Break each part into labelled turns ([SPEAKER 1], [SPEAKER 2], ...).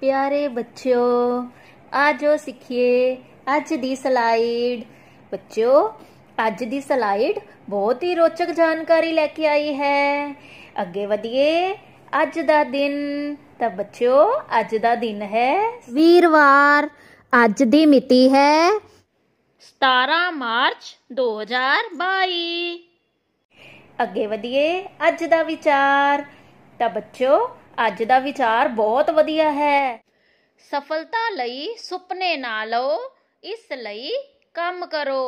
[SPEAKER 1] ਪਿਆਰੇ ਬੱਚਿਓ ਆਜੋ ਸਿੱਖੀਏ ਅੱਜ ਦੀ ਸਲਾਈਡ ਬੱਚਿਓ ਅੱਜ ਦੀ ਸਲਾਈਡ ਬਹੁਤ ਹੀ ਰੋਚਕ ਜਾਣਕਾਰੀ ਲੈ ਕੇ ਆਈ ਹੈ ਅੱਗੇ ਵਧੀਏ ਅੱਜ ਦਾ ਦਿਨ ਤਾਂ ਬੱਚਿਓ ਅੱਜ ਦਾ ਦਿਨ ਹੈ ਵੀਰਵਾਰ ਅੱਜ ਦੀ ਮਿਤੀ ਹੈ 17 ਮਾਰਚ 2022 ਅੱਗੇ ਵਧੀਏ ਅੱਜ ਦਾ ਵਿਚਾਰ ਤਾਂ ਬੱਚਿਓ ਅੱਜ ਦਾ ਵਿਚਾਰ ਬਹੁਤ ਵਧੀਆ ਹੈ ਸਫਲਤਾ ਲਈ ਸੁਪਨੇ ਨਾ ਲਓ ਇਸ ਲਈ ਕੰਮ ਕਰੋ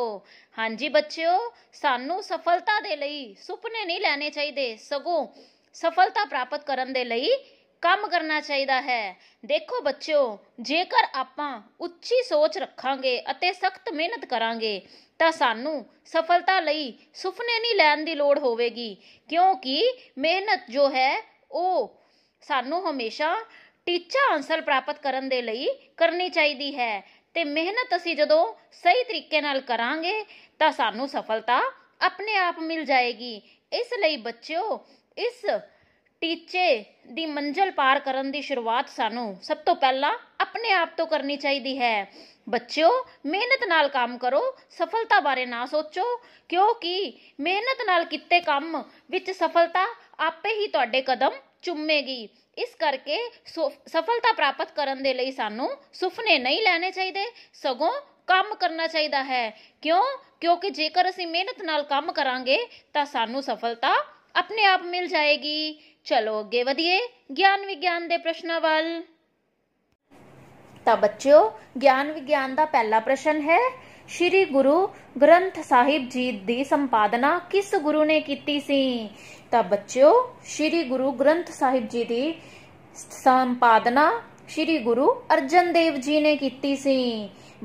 [SPEAKER 1] ਹਾਂਜੀ ਬੱਚਿਓ ਸਾਨੂੰ ਸਫਲਤਾ ਦੇ ਲਈ ਸੁਪਨੇ ਨਹੀਂ ਲੈਣੇ ਚਾਹੀਦੇ ਸਗੋਂ ਸਫਲਤਾ ਪ੍ਰਾਪਤ ਕਰਨ ਦੇ ਲਈ ਕੰਮ ਕਰਨਾ ਚਾਹੀਦਾ ਹੈ ਦੇਖੋ ਬੱਚਿਓ ਜੇਕਰ ਆਪਾਂ ਉੱਚੀ ਸੋਚ ਰੱਖਾਂਗੇ ਅਤੇ ਸਖਤ ਮਿਹਨਤ ਕਰਾਂਗੇ ਤਾਂ ਸਾਨੂੰ ਸਫਲਤਾ ਲਈ ਸੁਪਨੇ ਨਹੀਂ ਲੈਣ ਦੀ ਲੋੜ ਹੋਵੇਗੀ ਕਿਉਂਕਿ ਮਿਹਨਤ ਜੋ ਹੈ ਉਹ ਸਾਨੂੰ ਹਮੇਸ਼ਾ ਟੀਚਾ ਆਨਸਰ ਪ੍ਰਾਪਤ ਕਰਨ ਦੇ ਲਈ ਕਰਨੀ ਚਾਹੀਦੀ ਹੈ ਤੇ ਮਿਹਨਤ ਅਸੀਂ ਜਦੋਂ ਸਹੀ ਤਰੀਕੇ ਨਾਲ ਕਰਾਂਗੇ ਤਾਂ ਸਾਨੂੰ ਸਫਲਤਾ ਆਪਣੇ ਆਪ ਮਿਲ ਜਾਏਗੀ ਇਸ ਲਈ ਬੱਚਿਓ ਇਸ ਟੀਚੇ ਦੀ ਮੰਜ਼ਲ ਪਾਰ ਕਰਨ ਦੀ ਸ਼ੁਰੂਆਤ ਸਾਨੂੰ ਸਭ ਤੋਂ ਪਹਿਲਾਂ ਆਪਣੇ ਆਪ ਤੋਂ ਕਰਨੀ ਚਾਹੀਦੀ ਹੈ ਬੱਚਿਓ ਮਿਹਨਤ ਨਾਲ ਕੰਮ ਕਰੋ ਸਫਲਤਾ ਬਾਰੇ ਨਾ ਸੋਚੋ ਕਿਉਂਕਿ ਮਿਹਨਤ ਨਾਲ ਕੀਤੇ ਕੰਮ ਵਿੱਚ ਸਫਲਤਾ ਆਪੇ ਹੀ ਤੁਹਾਡੇ ਕਦਮ ਚੁੰਮੇਗੀ ਇਸ ਕਰਕੇ ਸਫਲਤਾ ਪ੍ਰਾਪਤ ਕਰਨ ਦੇ ਲਈ ਸਾਨੂੰ ਸੁਪਨੇ ਨਹੀਂ ਲੈਣੇ ਚਾਹੀਦੇ ਸਗੋਂ ਕੰਮ ਕਰਨਾ ਚਾਹੀਦਾ ਹੈ ਕਿਉਂ ਕਿਉਂਕਿ ਜੇਕਰ ਅਸੀਂ ਮਿਹਨਤ ਨਾਲ ਕੰਮ ਕਰਾਂਗੇ ਤਾਂ ਸਾਨੂੰ ਸਫਲਤਾ ਆਪਣੇ ਆਪ ਮਿਲ ਜਾਏਗੀ ਚਲੋ ਅੱਗੇ ਵਧੀਏ ਗਿਆਨ ਵਿਗਿਆਨ ਦੇ ਪ੍ਰਸ਼ਨਾਂ ਵੱਲ ਤਾਂ ਬੱਚਿਓ ਗਿਆਨ ਵਿਗਿਆਨ ਦਾ ਪਹਿਲਾ ਪ੍ਰਸ਼ਨ ਹੈ ਸ੍ਰੀ ਗੁਰੂ ਗ੍ਰੰਥ ਸਾਹਿਬ ਜੀ ਦੀ ਸੰਪਾਦਨਾ ਕਿਸ ਗੁਰੂ ਨੇ ਕੀਤੀ ਸੀ ਤਾਂ ਬੱਚਿਓ ਸ੍ਰੀ ਗੁਰੂ ਗ੍ਰੰਥ ਸਾਹਿਬ ਜੀ ਦੀ ਸੰਪਾਦਨਾ ਸ੍ਰੀ ਗੁਰੂ ਅਰਜਨ ਦੇਵ ਜੀ ਨੇ ਕੀਤੀ ਸੀ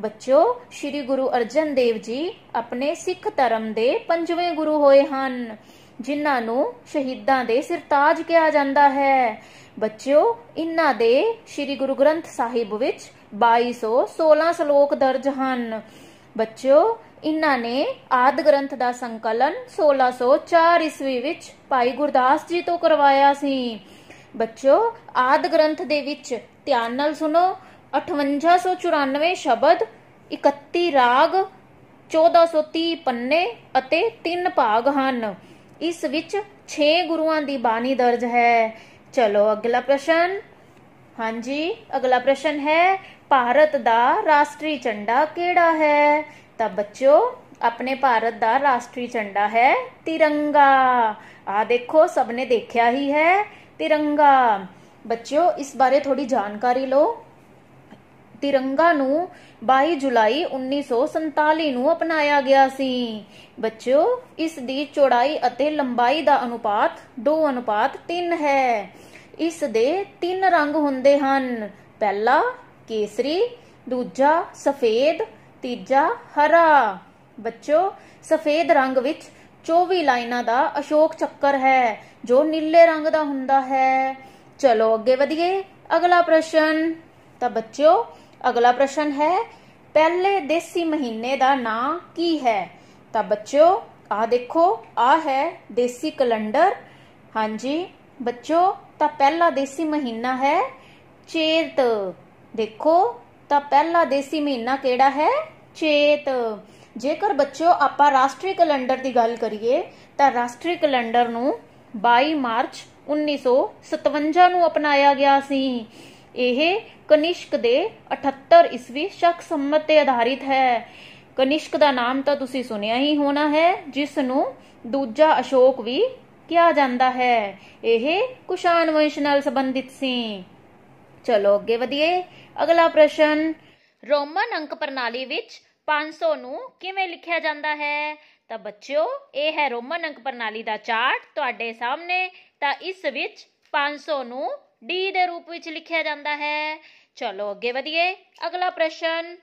[SPEAKER 1] ਬੱਚਿਓ ਸ੍ਰੀ ਗੁਰੂ ਅਰਜਨ ਦੇਵ ਜੀ ਆਪਣੇ ਸਿੱਖ ਧਰਮ ਦੇ ਪੰਜਵੇਂ ਗੁਰੂ ਹੋਏ ਹਨ ਜਿਨ੍ਹਾਂ ਨੂੰ ਸ਼ਹੀਦਾਂ ਦੇ ਸਿਰਤਾਜ ਕਿਹਾ ਜਾਂਦਾ ਹੈ ਬੱਚਿਓ ਇਨ੍ਹਾਂ ਦੇ ਸ੍ਰੀ ਗੁਰੂ ਗ੍ਰੰਥ ਸਾਹਿਬ ਵਿੱਚ 2216 ਸ਼ਲੋਕ ਦਰਜ ਹਨ ਬੱਚਿਓ ਇਹਨਾਂ ਨੇ ਆਦ ਗ੍ਰੰਥ ਦਾ ਸੰਕਲਨ 1604 ਈਸਵੀ ਵਿੱਚ ਭਾਈ ਗੁਰਦਾਸ ਜੀ ਤੋਂ ਕਰਵਾਇਆ ਸੀ ਬੱਚਿਓ ਆਦ ਗ੍ਰੰਥ ਦੇ ਵਿੱਚ ਧਿਆਨ ਨਾਲ ਸੁਣੋ 5894 ਸ਼ਬਦ 31 ਰਾਗ 1430 ਪੰਨੇ ਅਤੇ 3 ਭਾਗ ਹਨ ਇਸ ਵਿੱਚ 6 ਗੁਰੂਆਂ ਦੀ ਬਾਣੀ ਦਰਜ ਹੈ ਚਲੋ ਅਗਲਾ ਪ੍ਰਸ਼ਨ ਹਾਂਜੀ ਅਗਲਾ ਪ੍ਰਸ਼ਨ ਹੈ ਭਾਰਤ ਦਾ ਰਾਸ਼ਟਰੀ ਝੰਡਾ ਕਿਹੜਾ ਹੈ ਤਾਂ ਬੱਚਿਓ ਆਪਣੇ ਭਾਰਤ ਦਾ ਰਾਸ਼ਟਰੀ ਝੰਡਾ ਹੈ ਤਿਰੰਗਾ ਆ ਦੇਖੋ ਸਭ ਨੇ ਦੇਖਿਆ ਹੀ ਹੈ ਤਿਰੰਗਾ ਬੱਚਿਓ ਇਸ ਬਾਰੇ ਥੋੜੀ ਜਾਣਕਾਰੀ ਲਓ ਤਿਰੰਗਾ ਨੂੰ 22 ਜੁਲਾਈ 1947 ਨੂੰ ਅਪਣਾਇਆ ਗਿਆ ਸੀ ਬੱਚਿਓ ਇਸ ਦੀ ਚੌੜਾਈ ਅਤੇ ਲੰਬਾਈ ਦਾ ਅਨੁਪਾਤ 2 ਅਨੁਪਾਤ 3 ਹੈ ਇਸ ਦੇ ਤਿੰਨ ਰੰਗ ਹੁੰਦੇ ਹਨ ਪਹਿਲਾ ਕੇਸਰੀ ਦੂਜਾ ਸਫੇਦ ਤੀਜਾ ਹਰਾ ਬੱਚੋ ਸਫੇਦ ਰੰਗ ਵਿੱਚ 24 ਲਾਈਨਾਂ ਦਾ ਅਸ਼ੋਕ ਚੱਕਰ ਹੈ ਜੋ ਨੀਲੇ ਰੰਗ ਦਾ ਹੁੰਦਾ ਹੈ ਚਲੋ ਅੱਗੇ ਵਧੀਏ ਅਗਲਾ ਪ੍ਰਸ਼ਨ ਤਾਂ ਬੱਚਿਓ ਅਗਲਾ ਪ੍ਰਸ਼ਨ ਹੈ ਪਹਿਲੇ ਦੇਸੀ ਮਹੀਨੇ ਦਾ ਨਾਂ ਕੀ ਹੈ ਤਾਂ ਬੱਚਿਓ ਆ ਦੇਖੋ ਆ ਹੈ ਦੇਸੀ ਕੈਲੰਡਰ ਹਾਂਜੀ ਬੱਚੋ ਤਾਂ ਪਹਿਲਾ ਦੇਸੀ ਮਹੀਨਾ ਹੈ ਚੇਤ ਦੇਖੋ ਤਾਂ ਪਹਿਲਾ ਦੇਸੀ ਮਹੀਨਾ ਕਿਹੜਾ ਹੈ ਚੇਤ ਜੇਕਰ ਬੱਚੋ ਆਪਾਂ ਰਾਸ਼ਟਰੀ ਕੈਲੰਡਰ ਦੀ ਗੱਲ ਕਰੀਏ ਤਾਂ ਰਾਸ਼ਟਰੀ ਕੈਲੰਡਰ ਨੂੰ 22 ਮਾਰਚ 1957 ਨੂੰ ਅਪਣਾਇਆ ਗਿਆ ਸੀ ਇਹ ਕਨਿਸ਼ਕ ਦੇ 78 ਈਸਵੀ ਸ਼ਕ ਸੰਮਤ ਤੇ ਆਧਾਰਿਤ ਹੈ ਕਨਿਸ਼ਕ ਦਾ ਨਾਮ ਤਾਂ ਤੁਸੀਂ ਸੁਣਿਆ ਹੀ ਹੋਣਾ ਹੈ ਜਿਸ ਨੂੰ ਦੂਜਾ ਅਸ਼ੋਕ ਵੀ ਕਿਹਾ ਜਾਂਦਾ ਹੈ ਇਹ ਕੁਸ਼ਾਨ ਵੰਸ਼ ਨਾਲ ਸੰਬੰਧਿਤ ਸੀ ਚਲੋ ਅੱਗੇ ਵਧੀਏ ਅਗਲਾ ਪ੍ਰਸ਼ਨ ਰੋਮਨ ਅੰਕ ਪ੍ਰਣਾਲੀ ਵਿੱਚ 500 ਨੂੰ ਕਿਵੇਂ ਲਿਖਿਆ ਜਾਂਦਾ ਹੈ ਤਾਂ ਬੱਚਿਓ ਇਹ ਹੈ ਰੋਮਨ ਅੰਕ ਪ੍ਰਣਾਲੀ ਦਾ ਚਾਰਟ ਤੁਹਾਡੇ ਸਾਹਮਣੇ ਤਾਂ ਇਸ ਵਿੱਚ 500 ਨੂੰ d ਦੇ ਰੂਪ ਵਿੱਚ ਲਿਖਿਆ ਜਾਂਦਾ ਹੈ ਚਲੋ ਅੱਗੇ ਵਧੀਏ ਅਗਲਾ ਪ੍ਰਸ਼ਨ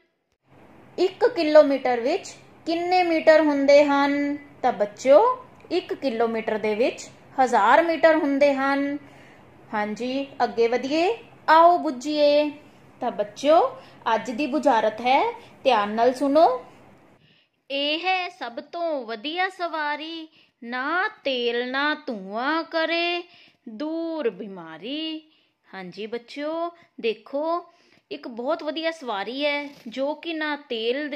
[SPEAKER 1] 1 ਕਿਲੋਮੀਟਰ ਵਿੱਚ ਕਿੰਨੇ ਮੀਟਰ ਹੁੰਦੇ ਹਨ ਤਾਂ ਬੱਚਿਓ 1 ਕਿਲੋਮੀਟਰ ਦੇ ਵਿੱਚ 1000 ਮੀਟਰ ਹੁੰਦੇ ਹਨ ਹਾਂਜੀ ਅੱਗੇ ਵਧੀਏ ਆਓ ਬੁੱਝੀਏ ਤਾਂ ਬੱਚਿਓ ਅੱਜ ਦੀ ਬੁਝਾਰਤ ਹੈ ਧਿਆਨ ਨਾਲ ਸੁਣੋ ਇਹ ਹੈ ਸਭ ਤੋਂ ਵਧੀਆ ਸਵਾਰੀ ਨਾ ਤੇਲ ਨਾ ਧੂਆ ਕਰੇ ਦੂਰ ਬਿਮਾਰੀ ਹਾਂਜੀ ਬੱਚਿਓ ਦੇਖੋ ਇੱਕ ਬਹੁਤ ਵਧੀਆ ਸਵਾਰੀ ਹੈ ਜੋ ਕਿ ਨਾ ਤੇਲ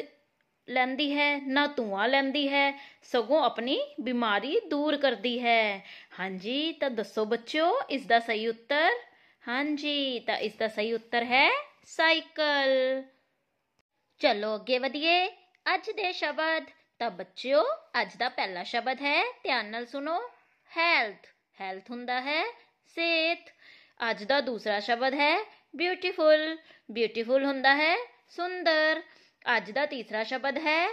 [SPEAKER 1] ਲੈਂਦੀ ਹੈ ਨਾ ਧੂਆਂ ਲੈਂਦੀ ਹੈ ਸਗੋਂ ਆਪਣੀ ਬਿਮਾਰੀ ਦੂਰ ਕਰਦੀ ਹੈ ਹਾਂਜੀ ਤਾਂ ਦੱਸੋ ਬੱਚਿਓ ਇਸ ਦਾ ਸਹੀ ਉੱਤਰ ਹਾਂਜੀ ਤਾਂ ਇਸ ਦਾ ਸਹੀ ਉੱਤਰ ਹੈ ਸਾਈਕਲ ਚਲੋ ਅੱਗੇ ਵਧੀਏ ਅੱਜ ਦੇ ਸ਼ਬਦ ਤਾਂ ਬੱਚਿਓ ਅੱਜ ਦਾ ਪਹਿਲਾ ਸ਼ਬਦ ਹੈ ਧਿਆਨ ਨਾਲ ਸੁਣੋ ਹੈਲਥ ਹੈਲਥ ਹੁੰਦਾ ਹੈ ਸਿਹਤ ਅੱਜ ਦਾ ਦੂਸਰਾ ਸ਼ਬਦ ਹੈ ਬਿਊਟੀਫੁਲ ਬਿਊਟੀਫੁਲ ਹੁੰਦਾ ਹੈ ਸੁੰਦਰ ਅੱਜ ਦਾ ਤੀਸਰਾ ਸ਼ਬਦ ਹੈ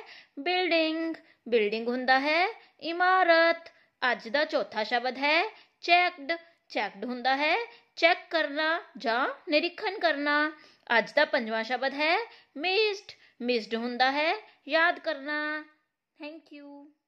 [SPEAKER 1] ਬਿਲਡਿੰਗ ਬਿਲਡਿੰਗ ਹੁੰਦਾ ਹੈ ਇਮਾਰਤ ਅੱਜ ਦਾ ਚੌਥਾ ਸ਼ਬਦ ਹੈ ਚੈੱਕਡ ਚੈੱਕਡ ਹੁੰਦਾ ਹੈ ਚੈੱਕ ਕਰਨਾ ਜਾਂ ਨਿਰੀਖਣ ਕਰਨਾ ਅੱਜ ਦਾ ਪੰਜਵਾਂ ਸ਼ਬਦ ਹੈ ਮਿਸਡ ਮਿਸਡ ਹੁੰਦਾ ਹੈ ਯਾਦ ਕਰਨਾ ਥੈਂਕ ਯੂ